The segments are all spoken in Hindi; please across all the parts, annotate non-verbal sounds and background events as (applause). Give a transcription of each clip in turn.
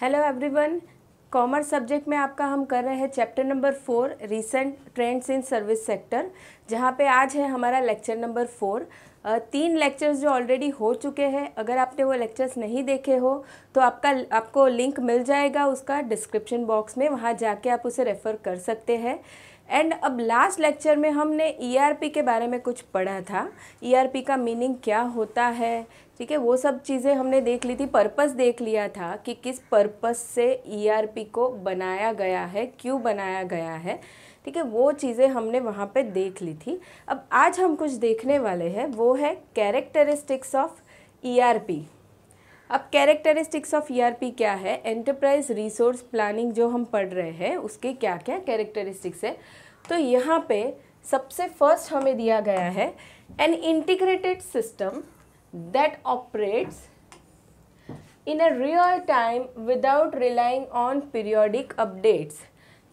हेलो एवरीवन कॉमर्स सब्जेक्ट में आपका हम कर रहे हैं chapter number four recent trends in service sector जहाँ पे आज है हमारा लेक्चर नंबर फोर तीन लेक्चर्स जो ऑलरेडी हो चुके हैं अगर आपने वो लेक्चर्स नहीं देखे हो तो आपका आपको लिंक मिल जाएगा उसका डिस्क्रिप्शन बॉक्स में वहाँ जाके आप उसे रेफ़र कर सकते हैं एंड अब लास्ट लेक्चर में हमने ईआरपी e के बारे में कुछ पढ़ा था ईआरपी e का मीनिंग क्या होता है ठीक है वो सब चीज़ें हमने देख ली थी पर्पस देख लिया था कि किस पर्पस से ईआरपी e को बनाया गया है क्यों बनाया गया है ठीक है वो चीज़ें हमने वहाँ पे देख ली थी अब आज हम कुछ देखने वाले हैं वो है कैरेक्टरिस्टिक्स ऑफ ईआरपी अब कैरेक्टरिस्टिक्स ऑफ ईआरपी क्या है एंटरप्राइज रिसोर्स प्लानिंग जो हम पढ़ रहे हैं उसके क्या क्या कैरेक्टरिस्टिक्स है तो यहाँ पर सबसे फर्स्ट हमें दिया गया है an integrated system that operates in a real time without relying on periodic updates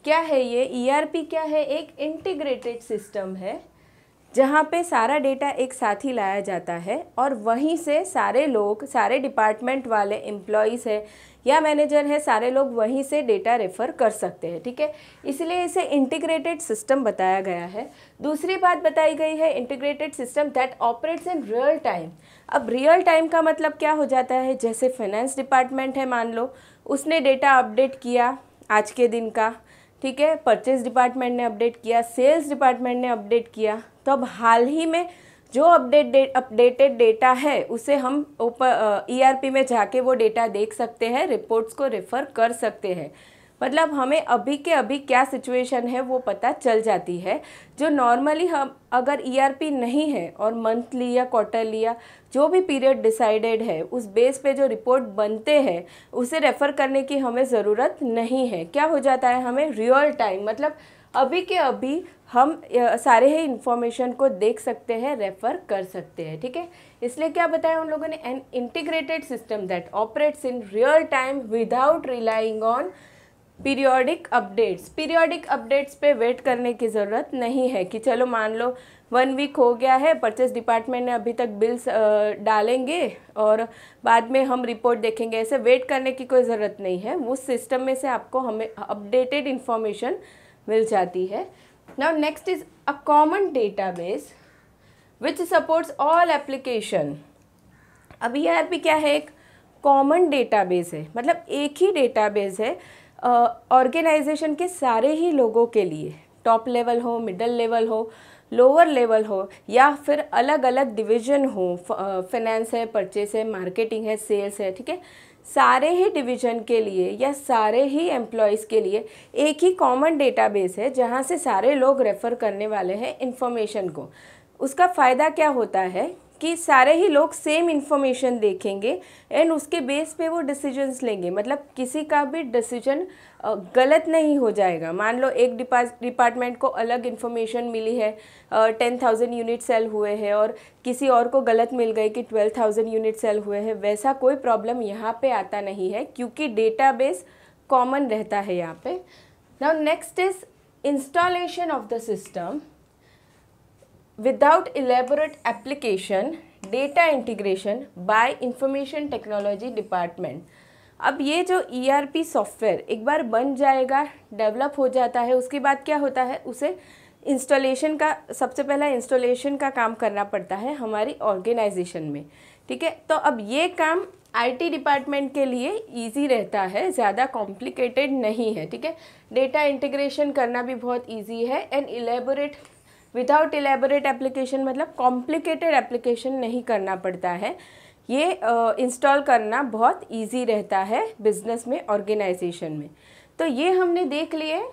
क्या है ये ERP क्या है एक इंटीग्रेटेड सिस्टम है जहाँ पे सारा डेटा एक साथ ही लाया जाता है और वहीं से सारे लोग सारे डिपार्टमेंट वाले एम्प्लॉयज़ है या मैनेजर है सारे लोग वहीं से डेटा रेफ़र कर सकते हैं ठीक है इसलिए इसे इंटीग्रेटेड सिस्टम बताया गया है दूसरी बात बताई गई है integrated system that operates in real time अब रियल टाइम का मतलब क्या हो जाता है जैसे फाइनेंस डिपार्टमेंट है मान लो उसने डेटा अपडेट किया आज के दिन का ठीक है परचेज डिपार्टमेंट ने अपडेट किया सेल्स डिपार्टमेंट ने अपडेट किया तो अब हाल ही में जो अपडेट अपडेटेड डेटा है उसे हम आर ईआरपी uh, e में जाके वो डेटा देख सकते हैं रिपोर्ट्स को रेफ़र कर सकते हैं मतलब हमें अभी के अभी क्या सिचुएशन है वो पता चल जाती है जो नॉर्मली हम अगर ईआरपी e नहीं है और मंथली या क्वार्टरली या जो भी पीरियड डिसाइडेड है उस बेस पे जो रिपोर्ट बनते हैं उसे रेफ़र करने की हमें ज़रूरत नहीं है क्या हो जाता है हमें रियल टाइम मतलब अभी के अभी हम सारे ही इन्फॉर्मेशन को देख सकते हैं रेफ़र कर सकते हैं ठीक है इसलिए क्या बताया उन लोगों ने an integrated system that operates in real time without relying on periodic updates periodic updates पे वेट करने की ज़रूरत नहीं है कि चलो मान लो वन वीक हो गया है परचेस डिपार्टमेंट ने अभी तक बिल्स डालेंगे और बाद में हम रिपोर्ट देखेंगे ऐसे वेट करने की कोई ज़रूरत नहीं है उस सिस्टम में से आपको हमें अपडेटेड इन्फॉर्मेशन मिल जाती है now next is a common database which supports all application अब ई आर पी क्या है एक कॉमन डेटाबेस है मतलब एक ही डेटाबेस है ऑर्गेनाइजेशन uh, के सारे ही लोगों के लिए टॉप लेवल हो मिडल लेवल हो लोअर लेवल हो या फिर अलग अलग डिवीजन हो फाइनेंस है परचेस है मार्केटिंग है सेल्स है ठीक है सारे ही डिवीजन के लिए या सारे ही एम्प्लॉयज़ के लिए एक ही कॉमन डेटाबेस है जहाँ से सारे लोग रेफ़र करने वाले हैं इन्फॉर्मेशन को उसका फ़ायदा क्या होता है कि सारे ही लोग सेम इन्फॉर्मेशन देखेंगे एंड उसके बेस पे वो डिसीजंस लेंगे मतलब किसी का भी डिसीजन गलत नहीं हो जाएगा मान लो एक डिपार्टमेंट को अलग इन्फॉर्मेशन मिली है टेन थाउजेंड यूनिट सेल हुए हैं और किसी और को गलत मिल गए कि ट्वेल्व थाउजेंड यूनिट सेल हुए हैं वैसा कोई प्रॉब्लम यहाँ पे आता नहीं है क्योंकि डेटा कॉमन रहता है यहाँ पे now next is installation of the system without elaborate application data integration by information technology department अब ये जो ई e सॉफ्टवेयर एक बार बन जाएगा डेवलप हो जाता है उसके बाद क्या होता है उसे इंस्टॉलेशन का सबसे पहला इंस्टॉलेशन का काम करना पड़ता है हमारी ऑर्गेनाइजेशन में ठीक है तो अब ये काम आईटी डिपार्टमेंट के लिए इजी रहता है ज़्यादा कॉम्प्लिकेटेड नहीं है ठीक है डेटा इंटीग्रेशन करना भी बहुत इजी है and elaborate without elaborate application मतलब कॉम्प्लिकेटेड एप्लीकेशन नहीं करना पड़ता है ये इंस्टॉल uh, करना बहुत ईजी रहता है बिजनेस में ऑर्गेनाइजेशन में तो ये हमने देख लिए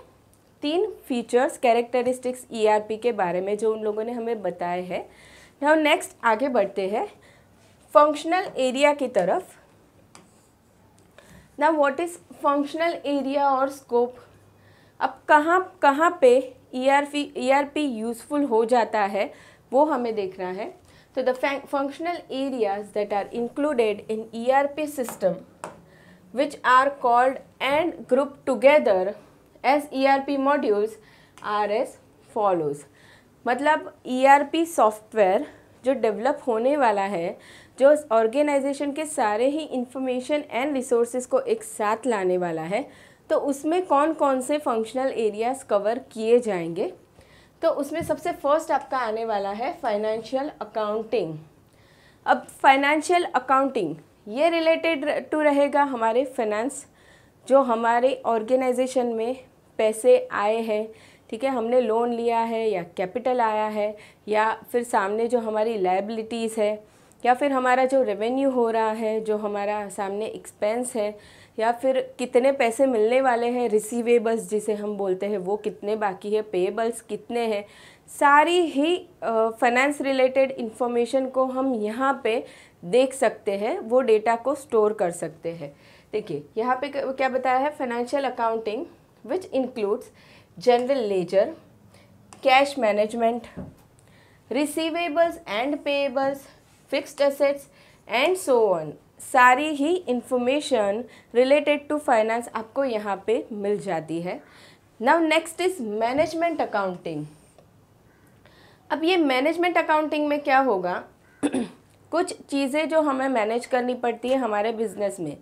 तीन फीचर्स कैरेक्टरिस्टिक्स ईआरपी के बारे में जो उन लोगों ने हमें बताए हैं हम नेक्स्ट आगे बढ़ते हैं फंक्शनल एरिया की तरफ ना व्हाट इज़ फंक्शनल एरिया और स्कोप अब कहाँ कहाँ पे ई आर पी यूजफुल हो जाता है वो हमें देखना है तो the functional areas that are included in E R P system which are called and group together as E R P modules are as follows मतलब ई आर पी सॉफ्टवेयर जो डेवलप होने वाला है जो ऑर्गेनाइजेशन के सारे ही इंफॉर्मेशन एंड रिसोर्सेज को एक साथ लाने वाला है तो उसमें कौन कौन से फंक्शनल एरियाज़ कवर किए जाएंगे तो उसमें सबसे फर्स्ट आपका आने वाला है फाइनेंशियल अकाउंटिंग अब फाइनेंशियल अकाउंटिंग ये रिलेटेड टू रहेगा हमारे फाइनेंस जो हमारे ऑर्गेनाइजेशन में पैसे आए हैं ठीक है हमने लोन लिया है या कैपिटल आया है या फिर सामने जो हमारी लाइबिलिटीज़ है या फिर हमारा जो रेवेन्यू हो रहा है जो हमारा सामने एक्सपेंस है या फिर कितने पैसे मिलने वाले हैं रिसीवेबल्स जिसे हम बोलते हैं वो कितने बाकी है पेबल्स कितने हैं सारी ही फाइनेंस रिलेटेड इन्फॉर्मेशन को हम यहाँ पे देख सकते हैं वो डेटा को स्टोर कर सकते हैं देखिए यहाँ पे क्या बताया है financial accounting which includes general ledger cash management receivables and payables fixed assets and so on सारी ही इंफॉर्मेशन रिलेटेड टू फाइनेंस आपको यहाँ पे मिल जाती है now next is management accounting अब ये मैनेजमेंट अकाउंटिंग में क्या होगा (clears throat) कुछ चीज़ें जो हमें मैनेज करनी पड़ती है हमारे बिजनेस में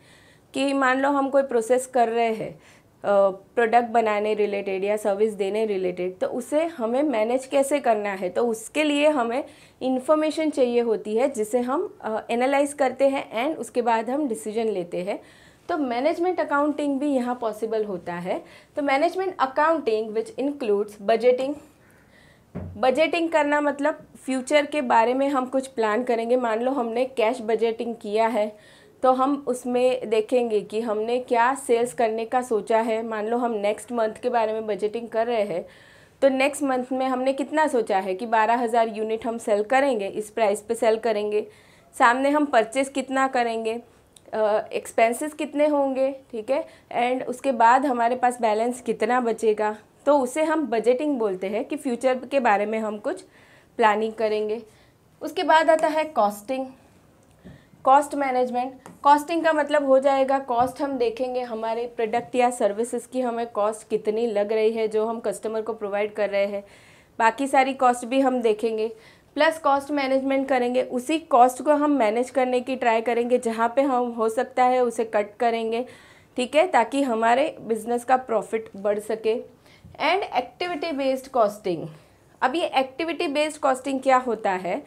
कि मान लो हम कोई प्रोसेस कर रहे हैं प्रोडक्ट बनाने रिलेटेड या सर्विस देने रिलेटेड तो उसे हमें मैनेज कैसे करना है तो उसके लिए हमें इन्फॉर्मेशन चाहिए होती है जिसे हम एनालाइज करते हैं एंड उसके बाद हम डिसीजन लेते हैं तो मैनेजमेंट अकाउंटिंग भी यहाँ पॉसिबल होता है तो management accounting which includes budgeting budgeting करना मतलब फ्यूचर के बारे में हम कुछ प्लान करेंगे मान लो हमने कैश बजटिंग किया है तो हम उसमें देखेंगे कि हमने क्या सेल्स करने का सोचा है मान लो हम नेक्स्ट मंथ के बारे में बजटिंग कर रहे हैं तो नेक्स्ट मंथ में हमने कितना सोचा है कि बारह हज़ार यूनिट हम सेल करेंगे इस प्राइस पे सेल करेंगे सामने हम परचेस कितना करेंगे एक्सपेंसेस uh, कितने होंगे ठीक है एंड उसके बाद हमारे पास बैलेंस कितना बचेगा तो उसे हम बजटिंग बोलते हैं कि फ्यूचर के बारे में हम कुछ प्लानिंग करेंगे उसके बाद आता है कॉस्टिंग कॉस्ट मैनेजमेंट कॉस्टिंग का मतलब हो जाएगा कॉस्ट हम देखेंगे हमारे प्रोडक्ट या सर्विसेज की हमें कॉस्ट कितनी लग रही है जो हम कस्टमर को प्रोवाइड कर रहे हैं बाकी सारी कॉस्ट भी हम देखेंगे प्लस कॉस्ट मैनेजमेंट करेंगे उसी कॉस्ट को हम मैनेज करने की ट्राई करेंगे जहाँ पे हम हो सकता है उसे कट करेंगे ठीक है ताकि हमारे बिजनेस का प्रॉफिट बढ़ सके एंड एक्टिविटी बेस्ड कॉस्टिंग अब ये एक्टिविटी बेस्ड कॉस्टिंग क्या होता है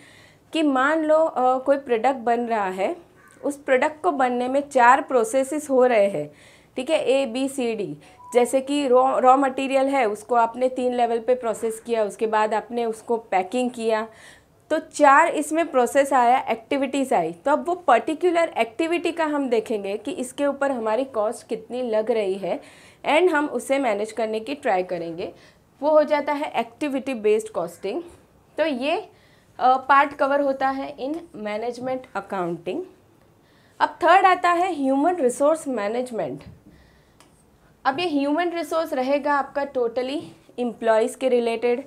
कि मान लो आ, कोई प्रोडक्ट बन रहा है उस प्रोडक्ट को बनने में चार प्रोसेसेस हो रहे हैं ठीक है ए बी सी डी जैसे कि रॉ रॉ मटेरियल है उसको आपने तीन लेवल पे प्रोसेस किया उसके बाद आपने उसको पैकिंग किया तो चार इसमें प्रोसेस आया एक्टिविटीज़ आई तो अब वो पर्टिकुलर एक्टिविटी का हम देखेंगे कि इसके ऊपर हमारी कॉस्ट कितनी लग रही है एंड हम उसे मैनेज करने की ट्राई करेंगे वो हो जाता है एक्टिविटी बेस्ड कॉस्टिंग तो ये पार्ट कवर होता है इन मैनेजमेंट अकाउंटिंग अब थर्ड आता है ह्यूमन रिसोर्स मैनेजमेंट अब ये ह्यूमन रिसोर्स रहेगा आपका टोटली एम्प्लॉयज़ के रिलेटेड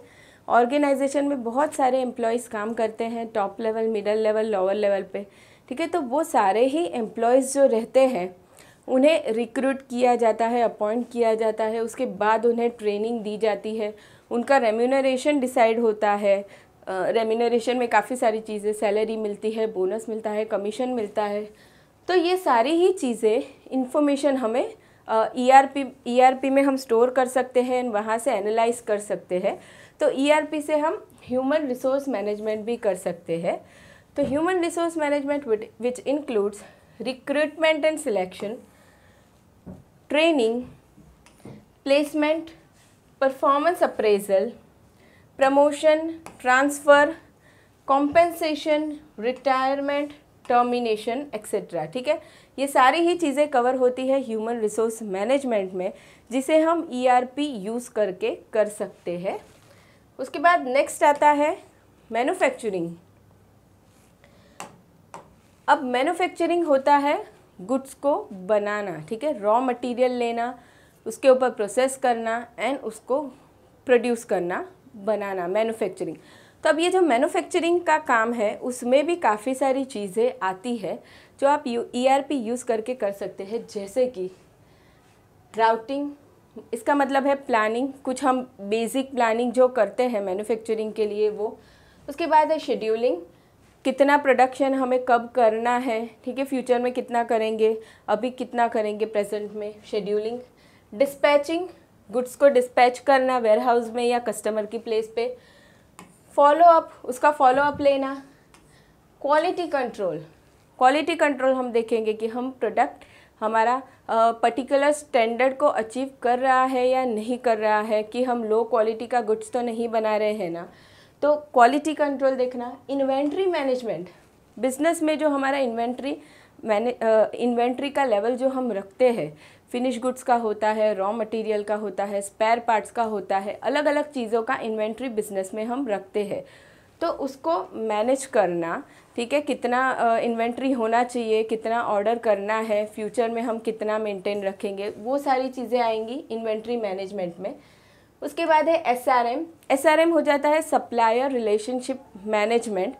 ऑर्गेनाइजेशन में बहुत सारे एम्प्लॉयज़ काम करते हैं top level middle level lower level पे ठीक है तो वो सारे ही एम्प्लॉयज़ जो रहते हैं उन्हें रिक्रूट किया जाता है अपॉइंट किया जाता है उसके बाद उन्हें ट्रेनिंग दी जाती है उनका रेम्यूनरेशन डिसाइड होता है रेमिनरेशन में काफ़ी सारी चीज़ें सैलरी मिलती है बोनस मिलता है कमीशन मिलता है तो ये सारी ही चीज़ें इन्फॉर्मेशन हमें आर पी e e में हम स्टोर कर सकते हैं वहाँ से एनालाइज कर सकते हैं तो ई e से हम ह्यूमन रिसोर्स मैनेजमेंट भी कर सकते हैं तो human resource management which includes recruitment and selection training placement performance appraisal promotion transfer compensation retirement termination etcetera ठीक है ये सारी ही चीज़ें कवर होती है ह्यूमन रिसोर्स मैनेजमेंट में जिसे हम ईआरपी e यूज़ करके कर सकते हैं उसके बाद नेक्स्ट आता है मैन्युफैक्चरिंग अब मैन्युफैक्चरिंग होता है गुड्स को बनाना ठीक है रॉ मटेरियल लेना उसके ऊपर प्रोसेस करना एंड उसको प्रोड्यूस करना बनाना मैन्युफैक्चरिंग तो अब ये जो मैन्युफैक्चरिंग का काम है उसमें भी काफ़ी सारी चीज़ें आती है जो आप यू ई e यूज़ करके कर सकते हैं जैसे कि राउटिंग इसका मतलब है प्लानिंग कुछ हम बेसिक प्लानिंग जो करते हैं मैन्युफैक्चरिंग के लिए वो उसके बाद है शेड्यूलिंग कितना प्रोडक्शन हमें कब करना है ठीक है फ्यूचर में कितना करेंगे अभी कितना करेंगे प्रेजेंट में शेड्यूलिंग डिस्पैचिंग गुड्स को डिस्पैच करना वेयरहाउस में या कस्टमर की प्लेस पे फॉलो अप उसका फॉलो अप लेना क्वालिटी कंट्रोल क्वालिटी कंट्रोल हम देखेंगे कि हम प्रोडक्ट हमारा पर्टिकुलर uh, स्टैंडर्ड को अचीव कर रहा है या नहीं कर रहा है कि हम लो क्वालिटी का गुड्स तो नहीं बना रहे हैं ना तो क्वालिटी कंट्रोल देखना इन्वेंट्री मैनेजमेंट बिजनेस में जो हमारा इन्वेंट्री मैंने इन्वेंट्री का लेवल जो हम रखते हैं फिनिश गुड्स का होता है रॉ मटेरियल का होता है स्पेयर पार्ट्स का होता है अलग अलग चीज़ों का इन्वेंट्री बिजनेस में हम रखते हैं तो उसको मैनेज करना ठीक है कितना इन्वेंट्री होना चाहिए कितना ऑर्डर करना है फ्यूचर में हम कितना मेंटेन रखेंगे वो सारी चीज़ें आएंगी इन्वेंट्री मैनेजमेंट में उसके बाद है S R M S R M हो जाता है सप्लायर रिलेशनशिप मैनेजमेंट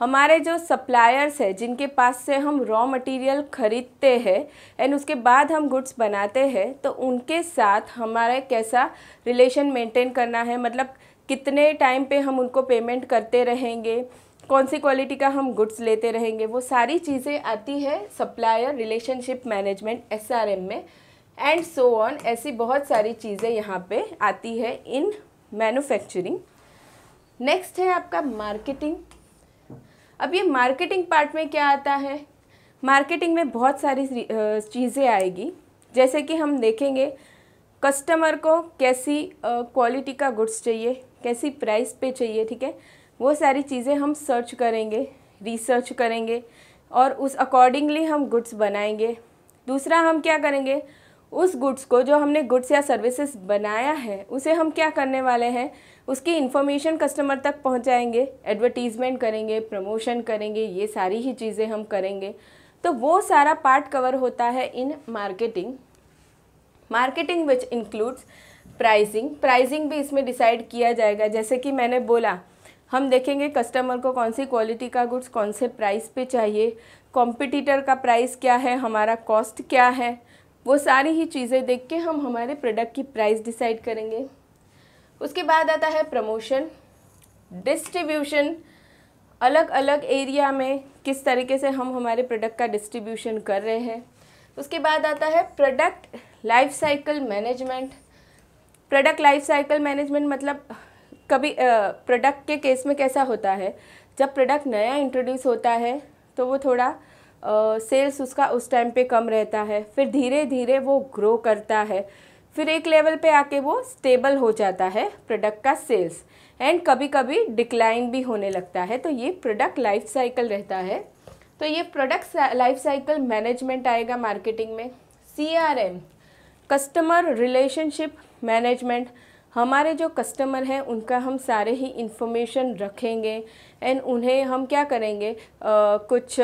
हमारे जो सप्लायर्स है जिनके पास से हम रॉ मटेरियल ख़रीदते हैं एंड उसके बाद हम गुड्स बनाते हैं तो उनके साथ हमारे कैसा रिलेशन मेंटेन करना है मतलब कितने टाइम पे हम उनको पेमेंट करते रहेंगे कौन सी क्वालिटी का हम गुड्स लेते रहेंगे वो सारी चीज़ें आती है सप्लायर रिलेशनशिप मैनेजमेंट एस में एंड सो ऑन ऐसी बहुत सारी चीज़ें यहाँ पे आती है इन मैन्युफैक्चरिंग नेक्स्ट है आपका मार्केटिंग अब ये मार्केटिंग पार्ट में क्या आता है मार्केटिंग में बहुत सारी चीज़ें आएगी जैसे कि हम देखेंगे कस्टमर को कैसी क्वालिटी का गुड्स चाहिए कैसी प्राइस पे चाहिए ठीक है वो सारी चीज़ें हम सर्च करेंगे रिसर्च करेंगे और उस अकॉर्डिंगली हम गुड्स बनाएंगे दूसरा हम क्या करेंगे उस गुड्स को जो हमने गुड्स या सर्विसेज बनाया है उसे हम क्या करने वाले हैं उसकी इन्फॉर्मेशन कस्टमर तक पहुंचाएंगे एडवर्टीज़मेंट करेंगे प्रमोशन करेंगे ये सारी ही चीज़ें हम करेंगे तो वो सारा पार्ट कवर होता है in marketing marketing which includes pricing pricing भी इसमें डिसाइड किया जाएगा जैसे कि मैंने बोला हम देखेंगे कस्टमर को कौन सी क्वालिटी का गुड्स कौन से प्राइस पे चाहिए कॉम्पिटिटर का प्राइस क्या है हमारा कॉस्ट क्या है वो सारी ही चीज़ें देख के हम हमारे प्रोडक्ट की प्राइस डिसाइड करेंगे उसके बाद आता है प्रमोशन डिस्ट्रीब्यूशन अलग अलग एरिया में किस तरीके से हम हमारे प्रोडक्ट का डिस्ट्रीब्यूशन कर रहे हैं उसके बाद आता है product life cycle management product life cycle management मतलब कभी प्रोडक्ट के केस में कैसा होता है जब प्रोडक्ट नया इंट्रोड्यूस होता है तो वो थोड़ा सेल्स उसका उस टाइम पे कम रहता है फिर धीरे धीरे वो ग्रो करता है फिर एक लेवल पे आके वो स्टेबल हो जाता है प्रोडक्ट का सेल्स एंड कभी कभी डिक्लाइन भी होने लगता है तो ये प्रोडक्ट लाइफ साइकिल रहता है तो ये प्रोडक्ट लाइफ साइकिल मैनेजमेंट आएगा मार्केटिंग में C R M customer relationship management हमारे जो कस्टमर हैं उनका हम सारे ही इन्फॉर्मेशन रखेंगे एंड उन्हें हम क्या करेंगे आ, कुछ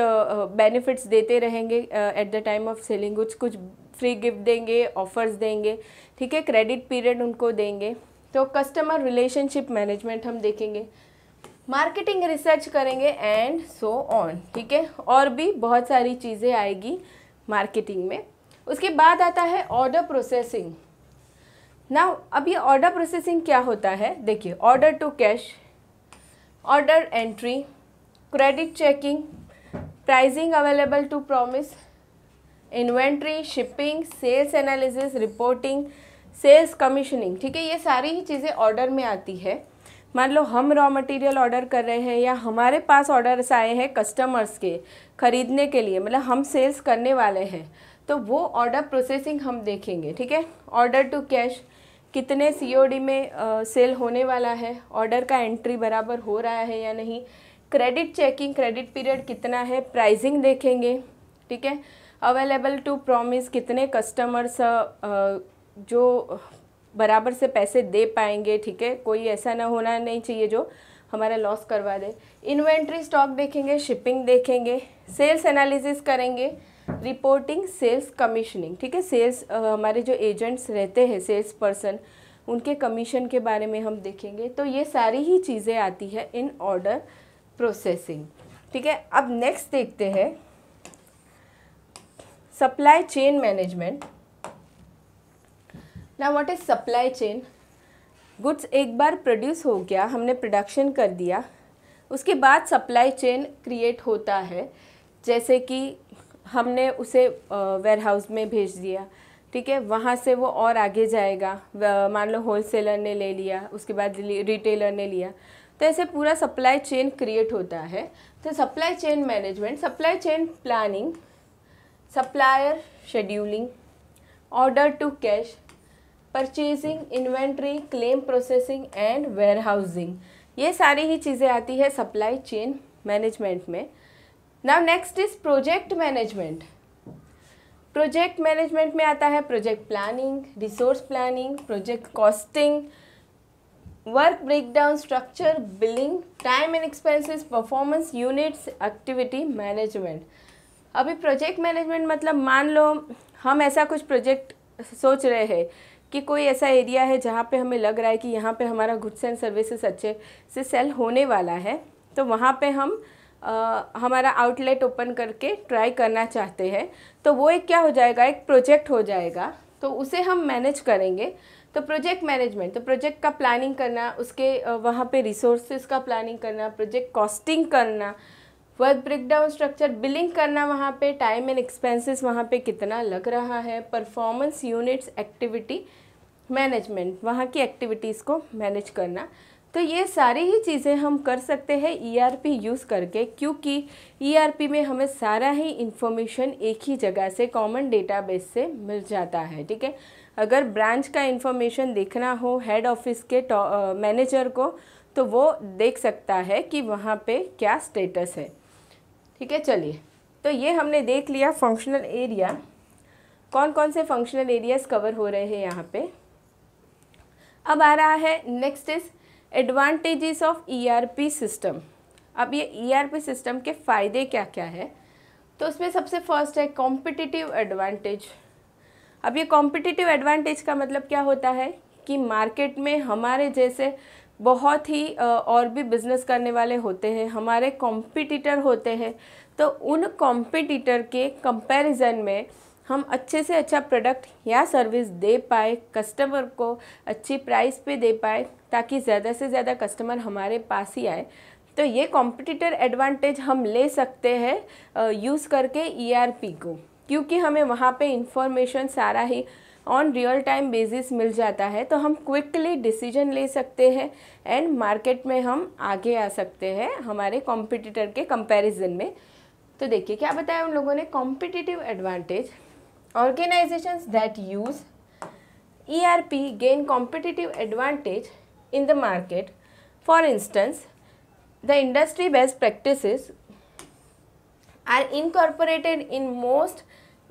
बेनिफिट्स देते रहेंगे at the time of selling कुछ कुछ फ्री गिफ्ट देंगे ऑफर्स देंगे ठीक है क्रेडिट पीरियड उनको देंगे तो कस्टमर रिलेशनशिप मैनेजमेंट हम देखेंगे मार्केटिंग रिसर्च करेंगे एंड सो ऑन ठीक है और भी बहुत सारी चीज़ें आएगी मार्केटिंग में उसके बाद आता है ऑर्डर प्रोसेसिंग ना अब ये ऑर्डर प्रोसेसिंग क्या होता है देखिए order to cash order entry credit checking pricing available to promise inventory shipping sales analysis reporting sales commissioning ठीक है ये सारी ही चीज़ें ऑर्डर में आती है मान लो हम रॉ मटेरियल ऑर्डर कर रहे हैं या हमारे पास ऑर्डर्स आए हैं कस्टमर्स के ख़रीदने के लिए मतलब हम सेल्स करने वाले हैं तो वो ऑर्डर प्रोसेसिंग हम देखेंगे ठीक है ऑर्डर टू कैश कितने सीओडी में आ, सेल होने वाला है ऑर्डर का एंट्री बराबर हो रहा है या नहीं क्रेडिट चेकिंग क्रेडिट पीरियड कितना है प्राइसिंग देखेंगे ठीक है अवेलेबल टू प्रॉमिस कितने कस्टमर्स जो बराबर से पैसे दे पाएंगे ठीक है कोई ऐसा ना होना नहीं चाहिए जो हमारा लॉस करवा दे इन्वेंट्री स्टॉक देखेंगे शिपिंग देखेंगे सेल्स एनालिसिस करेंगे रिपोर्टिंग सेल्स कमीशनिंग ठीक है सेल्स हमारे जो एजेंट्स रहते हैं सेल्स पर्सन उनके कमीशन के बारे में हम देखेंगे तो ये सारी ही चीज़ें आती है इन ऑर्डर प्रोसेसिंग ठीक है अब नेक्स्ट देखते हैं सप्लाई चेन मैनेजमेंट ना what is supply chain goods एक बार प्रोड्यूस हो गया हमने प्रोडक्शन कर दिया उसके बाद सप्लाई चेन क्रिएट होता है जैसे कि हमने उसे वेयर हाउस में भेज दिया ठीक है वहाँ से वो और आगे जाएगा मान लो होलसेलर ने ले लिया उसके बाद रिटेलर ने लिया तो ऐसे पूरा सप्लाई चेन क्रिएट होता है तो supply chain management supply chain planning supplier scheduling order to cash purchasing inventory claim processing and warehousing ये सारी ही चीज़ें आती है सप्लाई चेन मैनेजमेंट में now next is project management project management में आता है project planning resource planning project costing work breakdown structure billing time and expenses performance units activity management अभी प्रोजेक्ट मैनेजमेंट मतलब मान लो हम ऐसा कुछ प्रोजेक्ट सोच रहे हैं कि कोई ऐसा एरिया है जहाँ पे हमें लग रहा है कि यहाँ पे हमारा गुड्स एंड सर्विसेज अच्छे से सेल होने वाला है तो वहाँ पे हम आ, हमारा आउटलेट ओपन करके ट्राई करना चाहते हैं तो वो एक क्या हो जाएगा एक प्रोजेक्ट हो जाएगा तो उसे हम मैनेज करेंगे तो प्रोजेक्ट मैनेजमेंट तो प्रोजेक्ट का प्लानिंग करना उसके वहाँ पे रिसोर्सेज का प्लानिंग करना प्रोजेक्ट कॉस्टिंग करना वर्क ब्रेकडाउन स्ट्रक्चर बिलिंग करना वहाँ पे टाइम एंड एक्सपेंसेस वहाँ पे कितना लग रहा है परफॉर्मेंस यूनिट्स एक्टिविटी मैनेजमेंट वहाँ की एक्टिविटीज़ को मैनेज करना तो ये सारी ही चीज़ें हम कर सकते हैं ईआरपी e यूज़ करके क्योंकि ईआरपी e में हमें सारा ही इन्फॉर्मेशन एक ही जगह से कॉमन डेटाबेस से मिल जाता है ठीक है अगर ब्रांच का इन्फॉर्मेशन देखना हो हेड ऑफिस के मैनेजर को तो वो देख सकता है कि वहाँ पे क्या स्टेटस है ठीक है चलिए तो ये हमने देख लिया फंक्शनल एरिया कौन कौन से फंक्शनल एरियाज़ कवर हो रहे हैं यहाँ पर अब आ रहा है next is advantages of ERP system अब ये ईआरपी e सिस्टम के फ़ायदे क्या क्या है तो उसमें सबसे फर्स्ट है कॉम्पिटिटिव एडवांटेज अब ये कॉम्पिटिटिव एडवांटेज का मतलब क्या होता है कि मार्केट में हमारे जैसे बहुत ही और भी बिजनेस करने वाले होते हैं हमारे कॉम्पिटिटर होते हैं तो उन कॉम्पिटिटर के कंपैरिजन में हम अच्छे से अच्छा प्रोडक्ट या सर्विस दे पाए कस्टमर को अच्छी प्राइस पे दे पाए ताकि ज़्यादा से ज़्यादा कस्टमर हमारे पास ही आए तो ये कॉम्पिटिटर एडवांटेज हम ले सकते हैं यूज़ करके ईआरपी e को क्योंकि हमें वहाँ पे इंफॉर्मेशन सारा ही ऑन रियल टाइम बेसिस मिल जाता है तो हम क्विकली डिसीजन ले सकते हैं एंड मार्केट में हम आगे आ सकते हैं हमारे कॉम्पिटिटर के कंपैरिजन में तो देखिए क्या बताया उन लोगों ने competitive advantage Organizations that use ERP gain competitive advantage in the market. For instance, the industry best practices are incorporated in most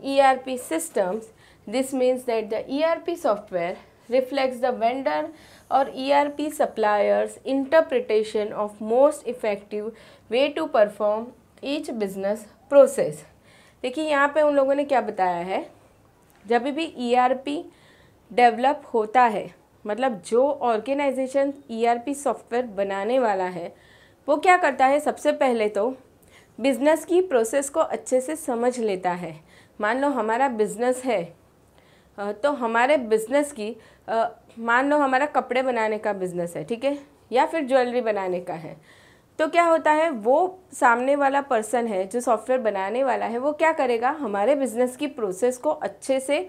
ERP systems. This means that the ERP software reflects the vendor or ERP supplier's interpretation of most effective way to perform each business process. देखिए यहाँ पे उन लोगों ने क्या बताया है जब भी ईआरपी e डेवलप होता है मतलब जो ऑर्गेनाइजेशन ईआरपी सॉफ्टवेयर बनाने वाला है वो क्या करता है सबसे पहले तो बिज़नेस की प्रोसेस को अच्छे से समझ लेता है मान लो हमारा बिज़नेस है तो हमारे बिज़नेस की मान लो हमारा कपड़े बनाने का बिज़नेस है ठीक है या फिर ज्वेलरी बनाने का है तो क्या होता है वो सामने वाला पर्सन है जो सॉफ्टवेयर बनाने वाला है वो क्या करेगा हमारे बिजनेस की प्रोसेस को अच्छे से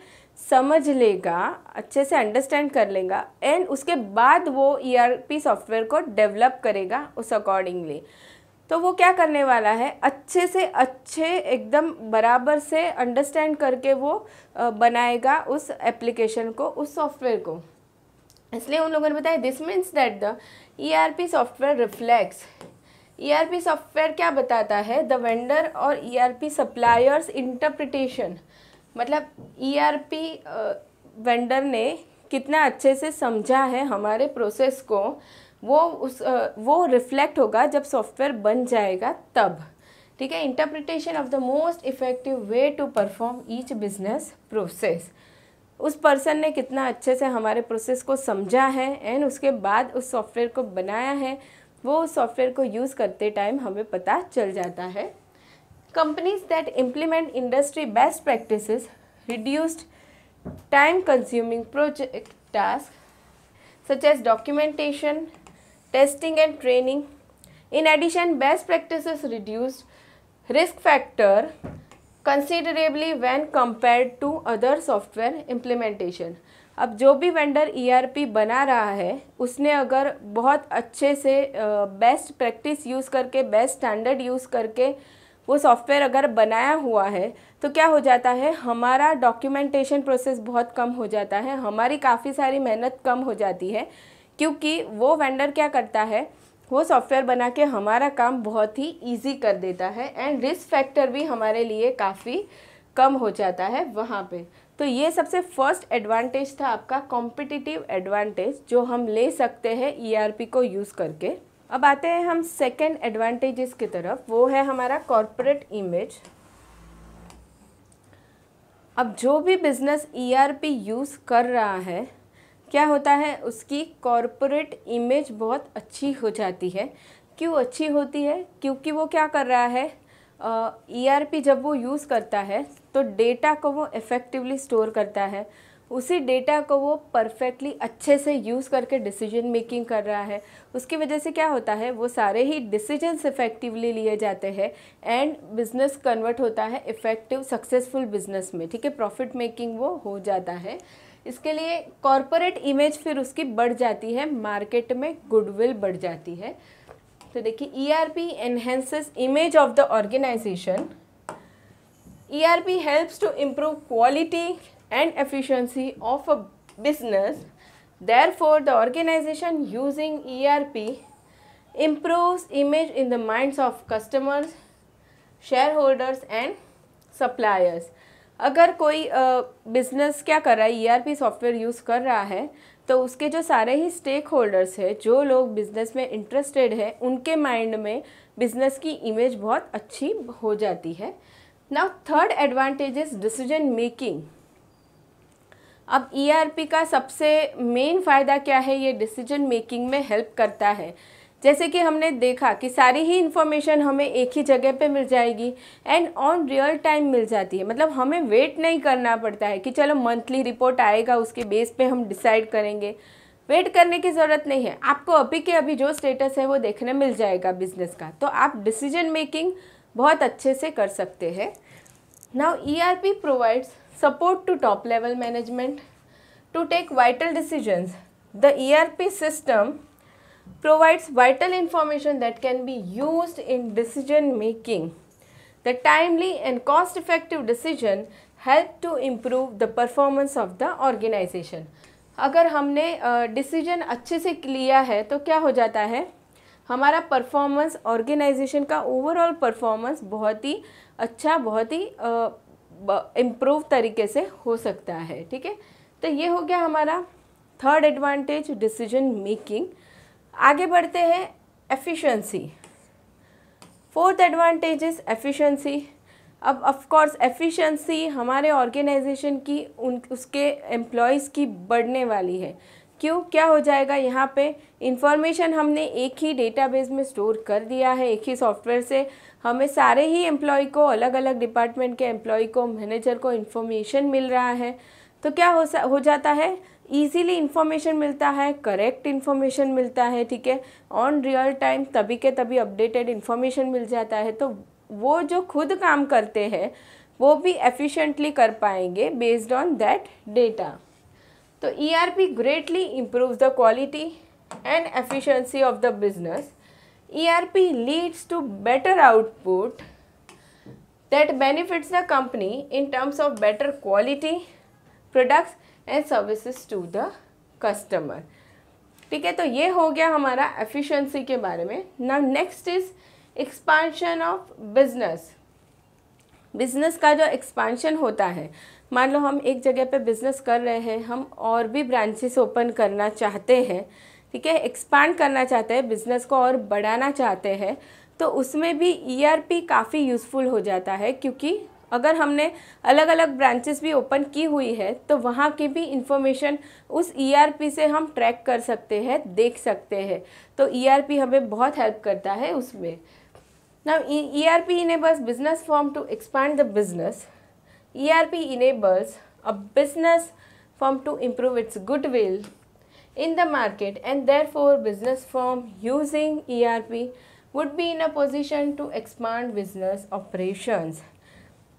समझ लेगा अच्छे से अंडरस्टैंड कर लेगा एंड उसके बाद वो ईआरपी e सॉफ्टवेयर को डेवलप करेगा उस अकॉर्डिंगली तो वो क्या करने वाला है अच्छे से अच्छे एकदम बराबर से अंडरस्टैंड करके वो बनाएगा उस एप्लीकेशन को उस सॉफ्टवेयर को इसलिए उन लोगों ने बताया this means that the E R P software reflects ERP e software क्या बताता है द वेंडर और ईआरपी सप्लायर्स इंटरप्रिटेशन मतलब ईआरपी e वेंडर ने कितना अच्छे से समझा है हमारे प्रोसेस को वो उस वो रिफ्लेक्ट होगा जब सॉफ्टवेयर बन जाएगा तब ठीक है interpretation of the most effective way to perform each business process उस पर्सन ने कितना अच्छे से हमारे प्रोसेस को समझा है एंड उसके बाद उस सॉफ्टवेयर को बनाया है वो उस सॉफ्टवेयर को यूज़ करते टाइम हमें पता चल जाता है companies that implement industry best practice reduced time consuming project task such as documentation testing and training in addition best practice reduced risk factor considerably than compare to other software implementation अब जो भी वेंडर ईआरपी e बना रहा है उसने अगर बहुत अच्छे से बेस्ट प्रैक्टिस यूज़ करके बेस्ट स्टैंडर्ड यूज़ करके वो सॉफ्टवेयर अगर बनाया हुआ है तो क्या हो जाता है हमारा डॉक्यूमेंटेशन प्रोसेस बहुत कम हो जाता है हमारी काफ़ी सारी मेहनत कम हो जाती है क्योंकि वो वेंडर क्या करता है वो सॉफ्टवेयर बना के हमारा काम बहुत ही ईजी कर देता है एंड रिस्क फैक्टर भी हमारे लिए काफ़ी कम हो जाता है वहाँ पर तो ये सबसे फर्स्ट एडवांटेज था आपका कॉम्पिटिटिव एडवांटेज जो हम ले सकते हैं ईआरपी e को यूज़ करके अब आते हैं हम सेकेंड एडवांटेजेस की तरफ वो है हमारा कॉरपोरेट इमेज अब जो भी बिज़नेस ईआरपी यूज़ कर रहा है क्या होता है उसकी कॉरपोरेट इमेज बहुत अच्छी हो जाती है क्यों अच्छी होती है क्योंकि वो क्या कर रहा है ईआरपी e जब वो यूज़ करता है तो डेटा को वो इफ़ेक्टिवली स्टोर करता है उसी डेटा को वो परफेक्टली अच्छे से यूज़ करके डिसीजन मेकिंग कर रहा है उसकी वजह से क्या होता है वो सारे ही डिसीजंस इफेक्टिवली लिए जाते हैं एंड बिजनेस कन्वर्ट होता है इफ़ेक्टिव सक्सेसफुल बिजनेस में ठीक है प्रॉफिट मेकिंग वो हो जाता है इसके लिए कॉरपोरेट इमेज फिर उसकी बढ़ जाती है मार्केट में गुडविल बढ़ जाती है तो देखिए E R P image of the organization ERP helps to improve quality and efficiency of a business. Therefore, the organization using ERP improves image in the minds of customers, shareholders and suppliers. अगर कोई बिज़नेस क्या कर रहा है ईआरपी सॉफ्टवेयर यूज़ कर रहा है तो उसके जो सारे ही स्टेक होल्डर्स है जो लोग बिज़नेस में इंटरेस्टेड है उनके माइंड में बिज़नेस की इमेज बहुत अच्छी हो जाती है now third advantage is decision making अब ईआरपी e का सबसे मेन फ़ायदा क्या है ये डिसीजन मेकिंग में हेल्प करता है जैसे कि हमने देखा कि सारी ही इन्फॉर्मेशन हमें एक ही जगह पे मिल जाएगी एंड ऑन रियल टाइम मिल जाती है मतलब हमें वेट नहीं करना पड़ता है कि चलो मंथली रिपोर्ट आएगा उसके बेस पे हम डिसाइड करेंगे वेट करने की ज़रूरत नहीं है आपको अभी के अभी जो स्टेटस है वो देखने मिल जाएगा बिजनेस का तो आप डिसीजन मेकिंग बहुत अच्छे से कर सकते हैं now P provides support to top level management to take vital decisions the E R P system provides vital information that can be use in decision making the timely and cost effective decision help to improve the performance of the organization अगर हमने डिसीजन uh, अच्छे से लिया है तो क्या हो जाता है हमारा परफॉर्मेंस ऑर्गेनाइजेशन का ओवरऑल परफॉर्मेंस बहुत ही अच्छा बहुत ही इम्प्रूव तरीके से हो सकता है ठीक है तो ये हो गया हमारा थर्ड एडवांटेज डिसीजन मेकिंग आगे बढ़ते हैं efficiency fourth advantage is efficiency अब ऑफ कोर्स एफिशिएंसी हमारे ऑर्गेनाइजेशन की उन उसके एम्प्लॉयज़ की बढ़ने वाली है क्यों क्या हो जाएगा यहाँ पे इंफॉर्मेशन हमने एक ही डेटाबेस में स्टोर कर दिया है एक ही सॉफ्टवेयर से हमें सारे ही एम्प्लॉय को अलग अलग डिपार्टमेंट के एम्प्लॉय को मैनेजर को इन्फॉर्मेशन मिल रहा है तो क्या हो सा हो जाता है ईजीली इन्फॉर्मेशन मिलता है करेक्ट इन्फॉर्मेशन मिलता है ठीक है ऑन रियल टाइम तभी के तभी अपडेटेड इन्फॉर्मेशन मिल जाता है तो वो जो खुद काम करते हैं वो भी एफिशिएंटली कर पाएंगे बेस्ड ऑन दैट डेटा तो E R P greatly improve the quality and efficiency of the business E R P leads to better output that benefits the company in terms of better quality products and services to the customer ठीक है तो ये हो गया हमारा एफिशिएंसी के बारे में ना next is expansion of business business का जो एक्सपांशन होता है मान लो हम एक जगह पे बिज़नेस कर रहे हैं हम और भी ब्रांचेस ओपन करना चाहते हैं ठीक है एक्सपांड करना चाहते हैं बिज़नेस को और बढ़ाना चाहते हैं तो उसमें भी ईआरपी काफ़ी यूज़फुल हो जाता है क्योंकि अगर हमने अलग अलग ब्रांचेस भी ओपन की हुई है तो वहाँ की भी इंफॉर्मेशन उस ईआरपी e से हम ट्रैक कर सकते हैं देख सकते हैं तो ईआरपी e हमें बहुत हेल्प करता है उसमें ना पी ERP बस business firm to expand the business ERP enables a business firm to improve its goodwill in the market and therefore business firm using ERP would be in a position to expand business operations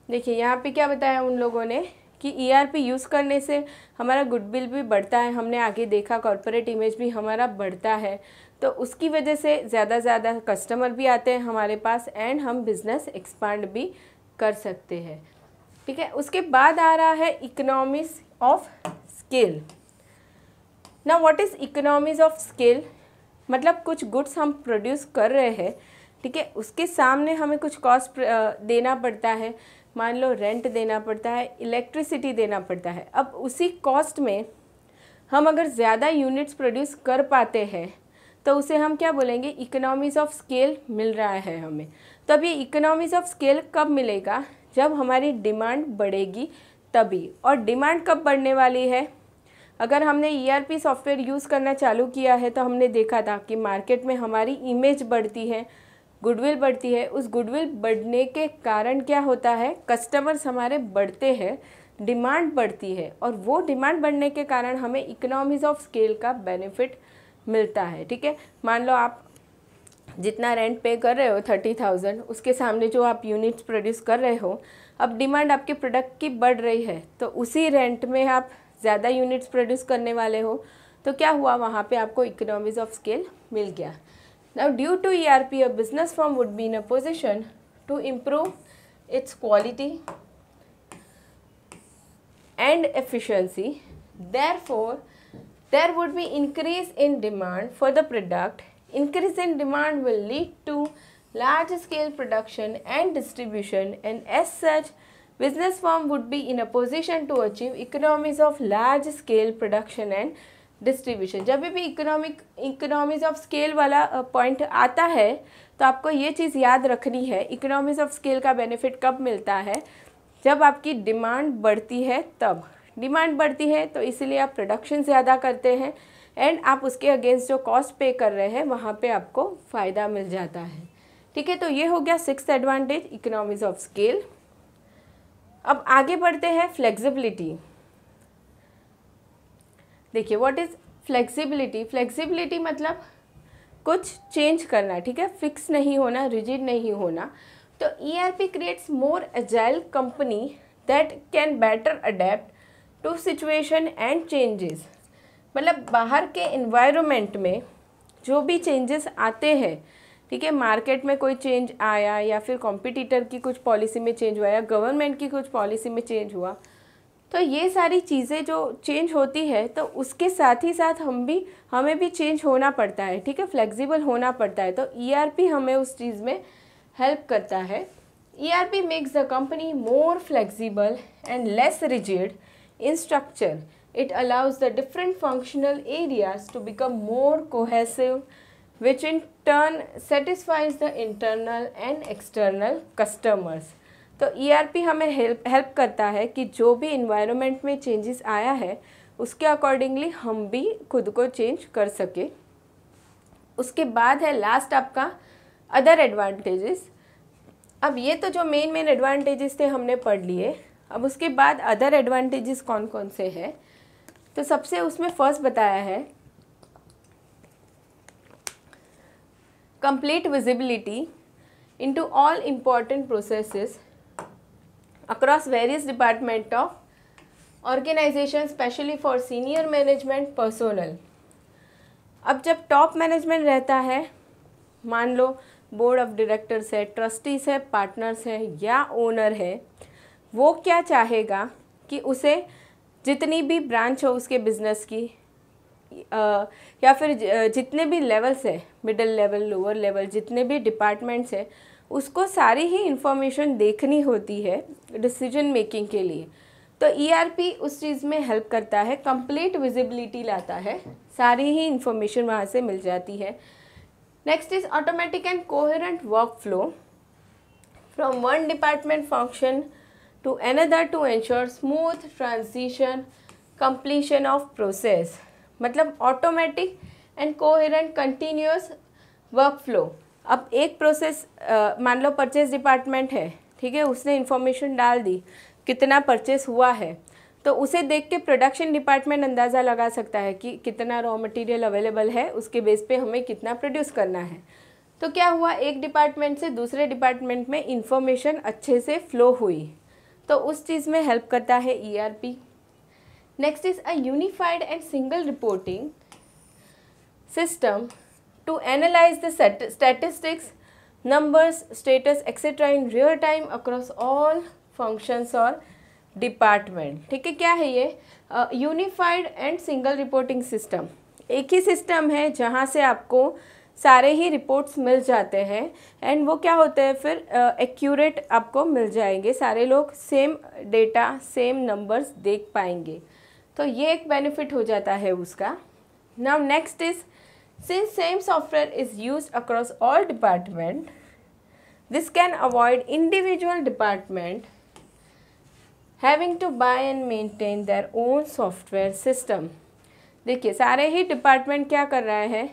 देखिए यहाँ पे क्या बताया उन लोगों ने कि ई आर पी यूज़ करने से हमारा गुडविल भी बढ़ता है हमने आगे देखा कॉरपोरेट इमेज भी हमारा बढ़ता है तो उसकी वजह से ज़्यादा ज़्यादा कस्टमर भी आते हैं हमारे पास एंड हम बिज़नेस एक्सपांड भी कर सकते हैं ठीक है उसके बाद आ रहा है इकोनॉमिक्स ऑफ स्किल ना what is economies of skill मतलब कुछ गुड्स हम प्रोड्यूस कर रहे हैं ठीक है उसके सामने हमें कुछ कॉस्ट देना पड़ता है मान लो रेंट देना पड़ता है इलेक्ट्रिसिटी देना पड़ता है अब उसी कॉस्ट में हम अगर ज़्यादा यूनिट्स प्रोड्यूस कर पाते हैं तो उसे हम क्या बोलेंगे इकोनॉमिक्स ऑफ स्केल मिल रहा है हमें तो अब ये इकोनॉमीज ऑफ स्केल कब मिलेगा जब हमारी डिमांड बढ़ेगी तभी और डिमांड कब बढ़ने वाली है अगर हमने ई e सॉफ्टवेयर यूज़ करना चालू किया है तो हमने देखा था कि मार्केट में हमारी इमेज बढ़ती है गुडविल बढ़ती है उस गुडविल बढ़ने के कारण क्या होता है कस्टमर्स हमारे बढ़ते हैं डिमांड बढ़ती है और वो डिमांड बढ़ने के कारण हमें इकोनॉमीज ऑफ स्केल का बेनिफिट मिलता है ठीक है मान लो आप जितना रेंट पे कर रहे हो थर्टी थाउजेंड उसके सामने जो आप यूनिट्स प्रोड्यूस कर रहे हो अब डिमांड आपके प्रोडक्ट की बढ़ रही है तो उसी रेंट में आप ज़्यादा यूनिट्स प्रोड्यूस करने वाले हो तो क्या हुआ वहाँ पे आपको इकोनॉमीज ऑफ स्केल मिल गया now due to E R P a business firm would be in a position to improve its quality and efficiency therefore there would be increase in demand for the product increase in demand will lead to large scale production and distribution and as such business firm would be in a position to achieve economies of large scale production and distribution जब भी इकोनॉमिक इकोनॉमीज ऑफ स्केल वाला पॉइंट uh, आता है तो आपको ये चीज़ याद रखनी है इकोनॉमीज ऑफ स्केल का बेनिफिट कब मिलता है जब आपकी डिमांड बढ़ती है तब डिमांड बढ़ती है तो इसीलिए आप प्रोडक्शन ज़्यादा करते हैं एंड आप उसके अगेंस्ट जो कॉस्ट पे कर रहे हैं वहाँ पे आपको फ़ायदा मिल जाता है ठीक है तो ये हो गया six advantage economies of scale अब आगे बढ़ते हैं फ्लेक्सिबिलिटी देखिए व्हाट इज़ फ्लेक्सिबिलिटी फ्लेक्सिबिलिटी मतलब कुछ चेंज करना ठीक है फिक्स नहीं होना रिजिड नहीं होना तो E R P creates more agile company that can better adapt to situation and changes मतलब बाहर के इन्वायरमेंट में जो भी चेंजेस आते हैं ठीक है मार्केट में कोई चेंज आया या फिर कॉम्पिटिटर की कुछ पॉलिसी में चेंज हुआ या गवर्नमेंट की कुछ पॉलिसी में चेंज हुआ तो ये सारी चीज़ें जो चेंज होती है तो उसके साथ ही साथ हम भी हमें भी चेंज होना पड़ता है ठीक है फ्लेक्सिबल होना पड़ता है तो ई e हमें उस चीज़ में हेल्प करता है P makes the company more flexible and less rigid in structure It allows the different functional areas to become more cohesive which in turn satisfies the internal and external customers. तो ई आर पी हमें हेल्प हेल्प करता है कि जो भी इन्वायरमेंट में चेंजेस आया है उसके अकॉर्डिंगली हम भी खुद को चेंज कर सके उसके बाद है लास्ट आपका अदर एडवांटेजेस अब ये तो जो मेन मेन एडवांटेजेस थे हमने पढ़ लिए अब उसके बाद अदर एडवांटेजेस कौन कौन से हैं तो सबसे उसमें फर्स्ट बताया है complete visibility into all important process across various department of organization specially for senior management personnel अब जब टॉप मैनेजमेंट रहता है मान लो बोर्ड ऑफ डायरेक्टर्स है ट्रस्टीज है पार्टनर्स है या ओनर है वो क्या चाहेगा कि उसे जितनी भी ब्रांच हो उसके बिज़नेस की आ, या फिर जितने भी लेवल्स है मिडल लेवल लोअर लेवल जितने भी डिपार्टमेंट्स हैं उसको सारी ही इन्फॉर्मेशन देखनी होती है डिसीजन मेकिंग के लिए तो ईआरपी e उस चीज़ में हेल्प करता है कंप्लीट विजिबिलिटी लाता है सारी ही इन्फॉर्मेशन वहाँ से मिल जाती है next is automatic and coherent work flow from one department function to another to ensure smooth transition completion of process मतलब automatic and coherent continuous workflow अब एक प्रोसेस मान लो purchase डिपार्टमेंट है ठीक है उसने information डाल दी कितना परचेस हुआ है तो उसे देख के प्रोडक्शन डिपार्टमेंट अंदाज़ा लगा सकता है कि कितना रॉ मटेरियल अवेलेबल है उसके बेस पे हमें कितना प्रोड्यूस करना है तो क्या हुआ एक डिपार्टमेंट से दूसरे डिपार्टमेंट में इंफॉर्मेशन अच्छे से फ्लो हुई तो उस चीज़ में हेल्प करता है ERP next is a unified and single reporting system to analyse the statistics numbers status etcetera in real time across all functions और डिपार्टमेंट ठीक है क्या है ये unified and single reporting system एक ही सिस्टम है जहाँ से आपको सारे ही रिपोर्ट्स मिल जाते हैं एंड वो क्या होते हैं फिर एक्यूरेट uh, आपको मिल जाएंगे सारे लोग सेम डेटा सेम नंबर्स देख पाएंगे तो ये एक बेनिफिट हो जाता है उसका now next is since same software is use across all department this can avoid individual department having to buy and maintain their own software system देखिए सारे ही डिपार्टमेंट क्या कर रहे हैं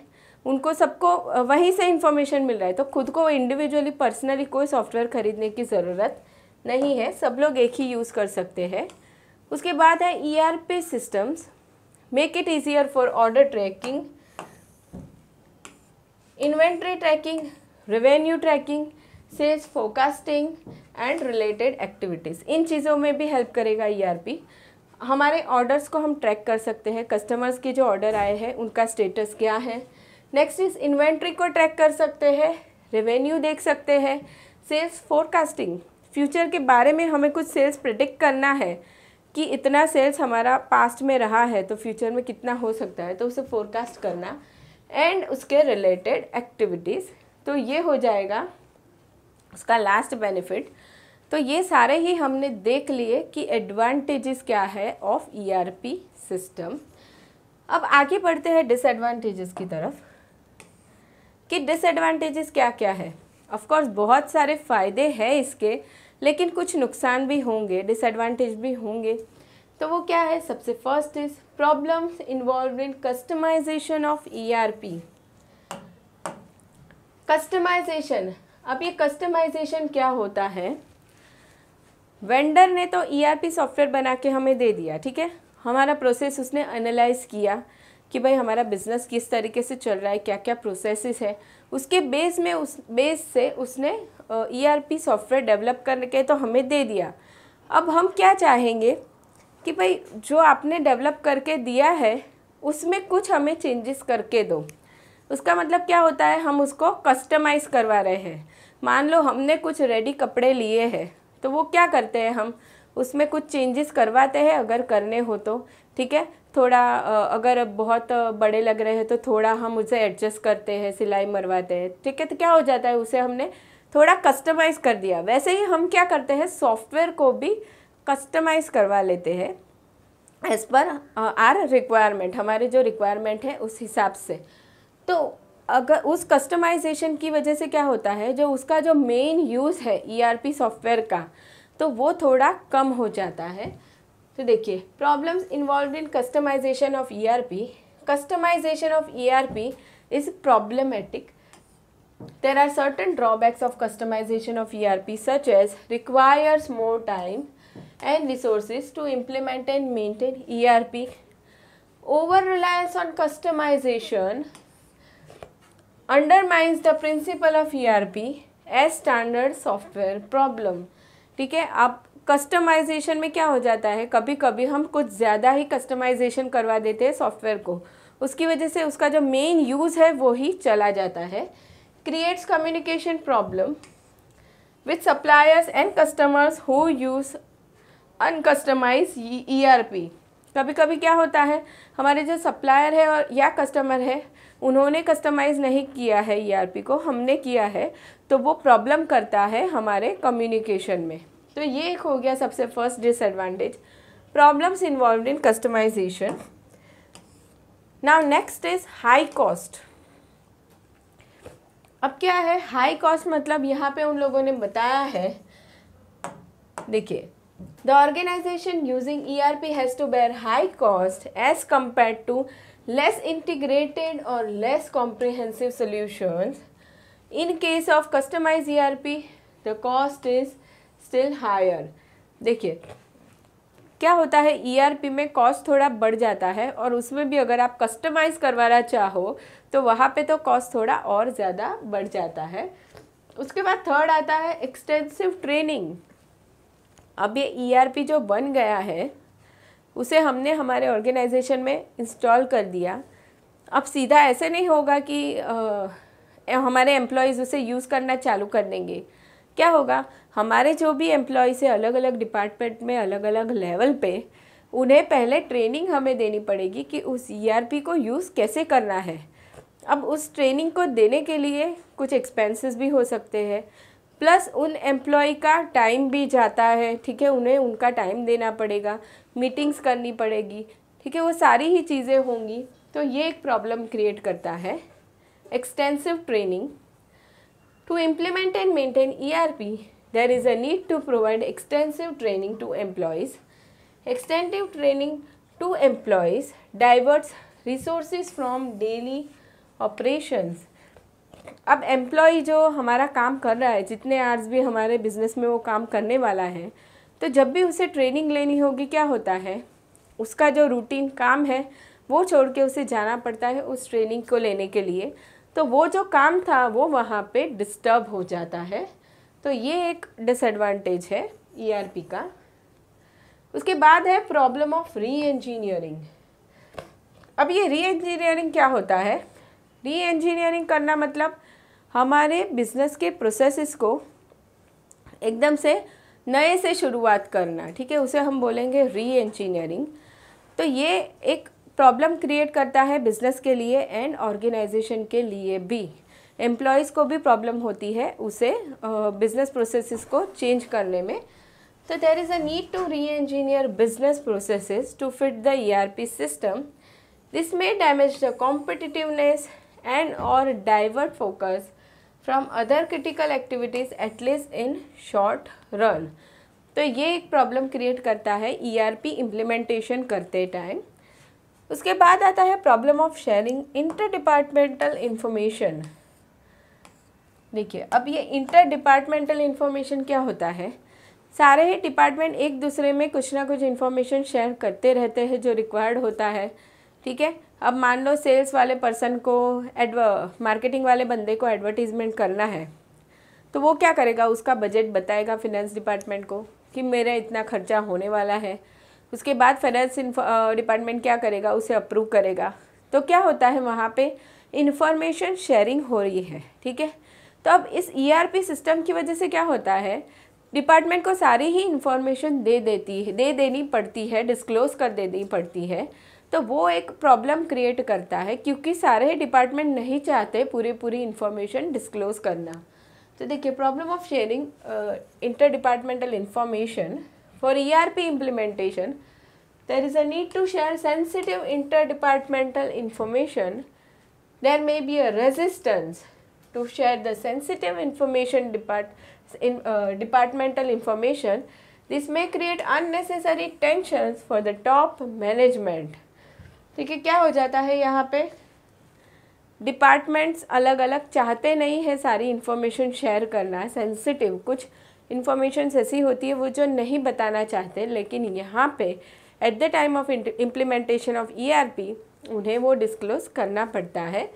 उनको सबको वहीं से इन्फॉर्मेशन मिल रहा है तो खुद को इंडिविजुअली पर्सनली कोई सॉफ्टवेयर ख़रीदने की ज़रूरत नहीं है सब लोग एक ही यूज़ कर सकते हैं उसके बाद है E R P systems make it easier for order tracking inventory tracking revenue tracking sales forecasting and related activities इन चीज़ों में भी हेल्प करेगा ई e हमारे ऑर्डर्स को हम ट्रैक कर सकते हैं कस्टमर्स के जो ऑर्डर आए हैं उनका स्टेटस क्या है नेक्स्ट इस इन्वेंट्री को ट्रैक कर सकते हैं रेवेन्यू देख सकते हैं सेल्स फोरकास्टिंग फ्यूचर के बारे में हमें कुछ सेल्स प्रिडिक्ट करना है कि इतना सेल्स हमारा पास्ट में रहा है तो फ्यूचर में कितना हो सकता है तो उसे फोरकास्ट करना एंड उसके रिलेटेड एक्टिविटीज़ तो ये हो जाएगा उसका लास्ट बेनिफिट तो ये सारे ही हमने देख लिए कि एडवांटेजेस क्या है ऑफ ईआरपी सिस्टम अब आगे बढ़ते हैं डिसएडवांटेजेस की तरफ कि डिसएडवांटेजेस क्या क्या है ऑफ़ बहुत सारे फ़ायदे हैं इसके लेकिन कुछ नुकसान भी होंगे डिसएडवांटेज भी होंगे तो वो क्या है सबसे first is problems involve in customization of ERP customization अब ये कस्टमाइजेशन क्या होता है वेंडर ने तो ईआरपी e सॉफ्टवेयर बना के हमें दे दिया ठीक है हमारा प्रोसेस उसने एनालाइज किया कि भाई हमारा बिज़नेस किस तरीके से चल रहा है क्या क्या प्रोसेसेस है उसके बेस में उस बेस से उसने ई सॉफ्टवेयर डेवलप करके तो हमें दे दिया अब हम क्या चाहेंगे कि भाई जो आपने डेवलप करके दिया है उसमें कुछ हमें चेंजेस करके दो उसका मतलब क्या होता है हम उसको कस्टमाइज़ करवा रहे हैं मान लो हमने कुछ रेडी कपड़े लिए हैं तो वो क्या करते हैं हम उसमें कुछ चेंजेस करवाते हैं अगर करने हो तो ठीक है थोड़ा अगर बहुत बड़े लग रहे हैं तो थोड़ा हम उसे एडजस्ट करते हैं सिलाई मरवाते हैं ठीक है तो क्या हो जाता है उसे हमने थोड़ा कस्टमाइज़ कर दिया वैसे ही हम क्या करते हैं सॉफ्टवेयर को भी कस्टमाइज़ करवा लेते हैं एज़ पर आर रिक्वायरमेंट हमारे जो रिक्वायरमेंट है उस हिसाब से तो अगर उस कस्टमाइजेशन की वजह से क्या होता है जो उसका जो मेन यूज़ है ईआरपी e सॉफ्टवेयर का तो वो थोड़ा कम हो जाता है तो देखिए problems involve in customization of ERP customization of E R P is problematic there are certain drawbacks of customization of ERP such as requires more time and resources to implement and maintain P over reliance on customization undermines the principle of E R P as standard software problem ठीक है आप कस्टमाइजेशन में क्या हो जाता है कभी कभी हम कुछ ज़्यादा ही कस्टमाइजेशन करवा देते हैं सॉफ्टवेयर को उसकी वजह से उसका जो मेन यूज़ है वो ही चला जाता है creates communication problem with suppliers and customers who use uncustomized E R P कभी कभी क्या होता है हमारे जो सप्लायर है और या कस्टमर है उन्होंने कस्टमाइज़ नहीं किया है पी e को हमने किया है तो वो प्रॉब्लम करता है हमारे कम्युनिकेशन में तो ये एक हो गया सबसे first disadvantage problems involve in customization now next is high cost अब क्या है हाई कॉस्ट मतलब यहाँ पे उन लोगों ने बताया है देखिए the organization using E R P has to bear high cost as compare to और less comprehensive less in case of customize E R P the cost is still higher देखिए क्या होता है ईआरपी e में कॉस्ट थोड़ा बढ़ जाता है और उसमें भी अगर आप कस्टमाइज़ करवाना चाहो तो वहाँ पे तो कॉस्ट थोड़ा और ज़्यादा बढ़ जाता है उसके बाद थर्ड आता है एक्सटेंसिव ट्रेनिंग अब ये ईआरपी e जो बन गया है उसे हमने हमारे ऑर्गेनाइजेशन में इंस्टॉल कर दिया अब सीधा ऐसे नहीं होगा कि आ, हमारे एम्प्लॉयज़ उसे यूज़ करना चालू कर देंगे क्या होगा हमारे जो भी एम्प्लॉय से अलग अलग डिपार्टमेंट में अलग अलग लेवल पे उन्हें पहले ट्रेनिंग हमें देनी पड़ेगी कि उस ई e को यूज़ कैसे करना है अब उस ट्रेनिंग को देने के लिए कुछ एक्सपेंसेस भी हो सकते हैं प्लस उन एम्प्लॉय का टाइम भी जाता है ठीक है उन्हें उनका टाइम देना पड़ेगा मीटिंग्स करनी पड़ेगी ठीक है वो सारी ही चीज़ें होंगी तो ये एक प्रॉब्लम क्रिएट करता है extensive training To implement and maintain ERP, there is a need to provide extensive training to employees. Extensive training to employees diverts resources from daily operations. अब एम्प्लॉय जो हमारा काम कर रहा है जितने आर्स भी हमारे बिजनेस में वो काम करने वाला है तो जब भी उसे ट्रेनिंग लेनी होगी क्या होता है उसका जो रूटीन काम है वो छोड़ के उसे जाना पड़ता है उस ट्रेनिंग को लेने के लिए तो वो जो काम था वो वहाँ पे डिस्टर्ब हो जाता है तो ये एक डिसएडवांटेज है ईआरपी e का उसके बाद है प्रॉब्लम ऑफ री इंजीनियरिंग अब ये री इंजीनियरिंग क्या होता है री इंजीनियरिंग करना मतलब हमारे बिजनेस के प्रोसेसेस को एकदम से नए से शुरुआत करना ठीक है उसे हम बोलेंगे री इंजीनियरिंग तो ये एक प्रॉब्लम क्रिएट करता है बिजनेस के लिए एंड ऑर्गेनाइजेशन के लिए भी एम्प्लॉयज़ को भी प्रॉब्लम होती है उसे बिजनेस uh, प्रोसेस को चेंज करने में तो there is a need to re engineer business process to fit the E R P system this may damage the competitiveness and or divert focus from other critical activities at least in short run तो ये एक प्रॉब्लम क्रिएट करता है ई आर पी इम्प्लीमेंटेशन करते टाइम उसके बाद आता है problem of sharing inter departmental information देखिए अब ये इंटर डिपार्टमेंटल इन्फॉर्मेशन क्या होता है सारे ही डिपार्टमेंट एक दूसरे में कुछ ना कुछ इन्फॉर्मेशन शेयर करते रहते हैं जो रिक्वायर्ड होता है ठीक है अब मान लो सेल्स वाले पर्सन को एडव मार्केटिंग वाले बंदे को एडवर्टीज़मेंट करना है तो वो क्या करेगा उसका बजट बताएगा फिनेंस डिपार्टमेंट को कि मेरा इतना खर्चा होने वाला है उसके बाद फाइनेंस डिपार्टमेंट क्या करेगा उसे अप्रूव करेगा तो क्या होता है वहाँ पे इंफॉर्मेशन शेयरिंग हो रही है ठीक है तो अब इस ईआरपी e सिस्टम की वजह से क्या होता है डिपार्टमेंट को सारी ही इंफॉर्मेशन दे देती है दे देनी पड़ती है डिस्क्लोज कर देनी पड़ती है तो वो एक प्रॉब्लम क्रिएट करता है क्योंकि सारे डिपार्टमेंट नहीं चाहते पूरी पूरी इन्फॉर्मेशन डिस्क्लोज करना तो देखिए problem of sharing inter departmental information For ERP implementation, there is a need to share sensitive interdepartmental information. There may be a resistance to share the sensitive information depart, in, uh, departmental information. This may create unnecessary tensions for the top management. ठीक है क्या हो जाता है यहाँ पे डिपार्टमेंट्स अलग अलग चाहते नहीं है सारी इन्फॉर्मेशन शेयर करना सेंसिटिव कुछ इन्फॉर्मेशन ऐसी होती है वो जो नहीं बताना चाहते लेकिन यहाँ पे at the time of implementation of E उन्हें वो डिस्क्लोज करना पड़ता है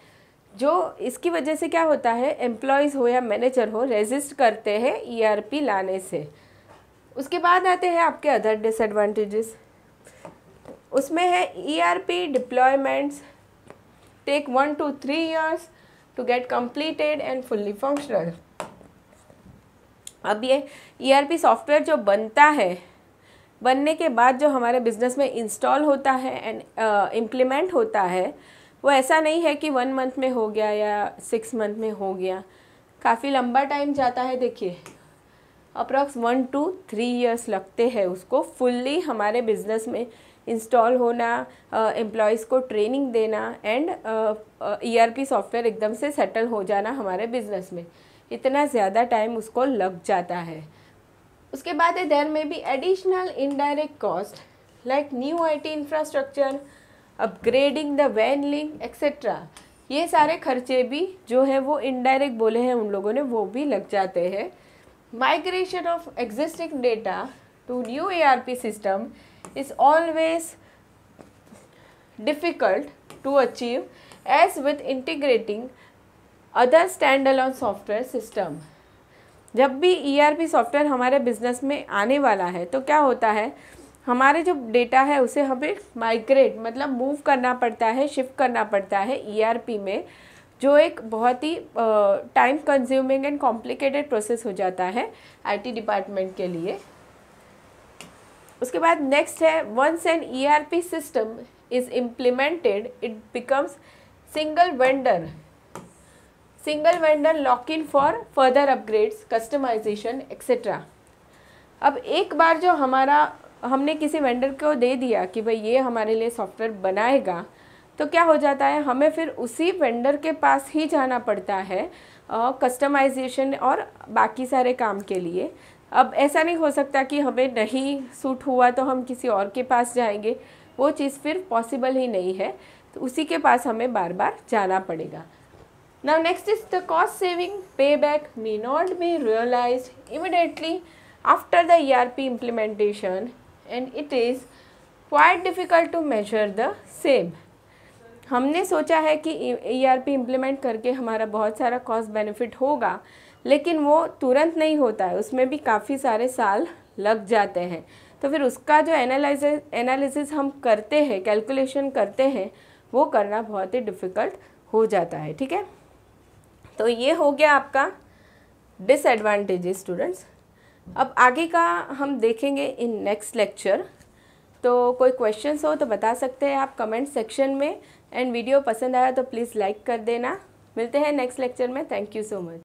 जो इसकी वजह से क्या होता है एम्प्लॉयज़ हो या मैनेजर हो रेजिस्ट करते हैं ईआरपी e लाने से उसके बाद आते हैं आपके अदर डिसएडवांटेजेस उसमें है ERP deployments take one two three years to get completed and fully functional अब ये ईआरपी e सॉफ्टवेयर जो बनता है बनने के बाद जो हमारे बिजनेस में इंस्टॉल होता है एंड इम्प्लीमेंट uh, होता है वो ऐसा नहीं है कि वन मंथ में हो गया या सिक्स मंथ में हो गया काफ़ी लंबा टाइम जाता है देखिए approx one two three years लगते हैं उसको फुल्ली हमारे बिजनेस में इंस्टॉल होना एम्प्लॉयज़ uh, को ट्रेनिंग देना and E R P software एकदम से सेटल हो जाना हमारे बिजनेस में इतना ज़्यादा टाइम उसको लग जाता है उसके बाद there may be additional indirect cost like new IT infrastructure upgrading the वैन लिंक एक्सेट्रा ये सारे खर्चे भी जो है वो इनडायरेक्ट बोले हैं उन लोगों ने वो भी लग जाते हैं migration of existing data to new a system is always difficult to achieve as with integrating other stand alone software system जब भी ईआरपी e सॉफ्टवेयर हमारे बिजनेस में आने वाला है तो क्या होता है हमारे जो डेटा है उसे हमें माइग्रेट मतलब मूव करना पड़ता है शिफ्ट करना पड़ता है ईआरपी e में जो एक बहुत ही time consuming and complicated process हो जाता है आईटी डिपार्टमेंट के लिए उसके बाद नेक्स्ट है once an ERP system is implemented it becomes single vendor single vendor lock in for further upgrades customization etcetera अब एक बार जो हमारा हमने किसी वेंडर को दे दिया कि भाई ये हमारे लिए सॉफ्टवेयर बनाएगा तो क्या हो जाता है हमें फिर उसी वेंडर के पास ही जाना पड़ता है कस्टमाइजेशन uh, और बाकी सारे काम के लिए अब ऐसा नहीं हो सकता कि हमें नहीं सूट हुआ तो हम किसी और के पास जाएंगे वो चीज़ फिर पॉसिबल ही नहीं है तो उसी के पास हमें बार बार जाना पड़ेगा Now next is the cost saving payback may not be realized immediately after the ERP implementation and it is quite difficult to measure the same. हमने सोचा है कि ई आर पी इम्प्लीमेंट करके हमारा बहुत सारा कॉस्ट बेनिफिट होगा लेकिन वो तुरंत नहीं होता है उसमें भी काफ़ी सारे साल लग जाते हैं तो फिर उसका जो एनालिस एनालिसिस हम करते हैं कैलकुलेशन करते हैं वो करना बहुत ही डिफ़िकल्ट हो जाता है ठीक है तो ये हो गया आपका डिसएडवांटेज स्टूडेंट्स अब आगे का हम देखेंगे इन नेक्स्ट लेक्चर तो कोई क्वेश्चंस हो तो बता सकते हैं आप कमेंट सेक्शन में एंड वीडियो पसंद आया तो प्लीज़ लाइक कर देना मिलते हैं नेक्स्ट लेक्चर में थैंक यू सो मच